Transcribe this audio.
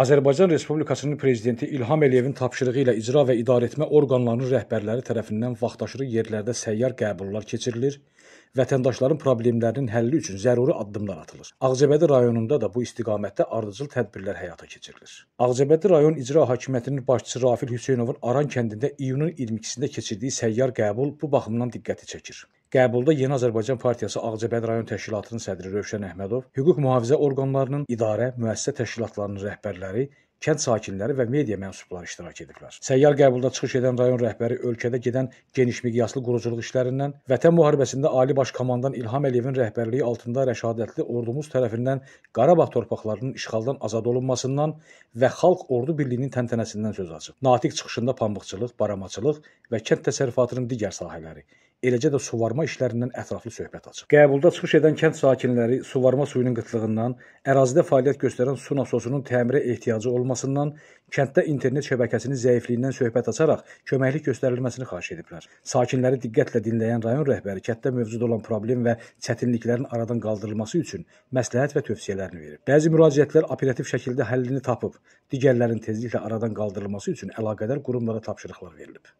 Azərbaycan Respublikasının prezidenti İlham Əliyevin tapşırığı ilə icra və idarəetmə orqanlarının rəhbərləri tərəfindən vaxtaşırı yerlərdə səyyar qəbullar keçirilir, vətəndaşların problemlərinin həlli üçün zəruri addımlar atılır. Ağcabədi rayonunda da bu istiqamətdə ardıcıl tədbirlər həyata keçirilir. Ağcabədi rayon İcra Hakimiyyətinin başçısı Rafil Hüseynovun Aran kəndində iyunun 22-sində keçirdiyi səyyar qəbul bu baxımdan diqqəti çəkir. Qəbulda Yeni Azərbaycan Partiyası Ağcəbəd rayon təşkilatının sədri Rövşən Əhmədov, hüquq mühafizə orqanlarının, idarə, müəssisə təşkilatlarının rəhbərləri kənd sakinləri və media mənsubları iştirak ediblər. Səyyar qəbulda çıxış edən rayon rəhbəri ölkədə gedən geniş miqyaslı quruculuq işlərindən, Vətən müharibəsində Ali Baş Komandan İlham Əliyevin rəhbərliyi altında rəşadətli ordumuz tərəfindən Qarabağ torpaqlarının işğaldan azad olunmasından və Xalq Ordu Birliyinin təntənəsindən söz açıb. Natiq çıxışında pambıqçılıq, baramaçılıq və kənd təsərrüfatının digər sahələri, eləcə də suvarma işlərindən ətraflı söhbət açıb. Qəbulda çıxış edən kənd sakinləri suvarma suyunun qıtlığından, ərazidə fəaliyyət göstərən su nasosunun təmirə ehtiyacı olmasından olmasından, kənddə internet şəbəkəsinin zəifliyindən söhbət açaraq köməklik göstərilməsini xahiş ediblər. Sakinləri diqqətlə dinləyən rayon rəhbəri kənddə mövcud olan problem və çətinliklərin aradan qaldırılması üçün məsləhət və tövsiyələrini verib. Bəzi müraciətlər operativ şəkildə həllini tapıb, digərlərinin tezliklə aradan qaldırılması üçün əlaqədar qurumlara tapşırıqlar verilib.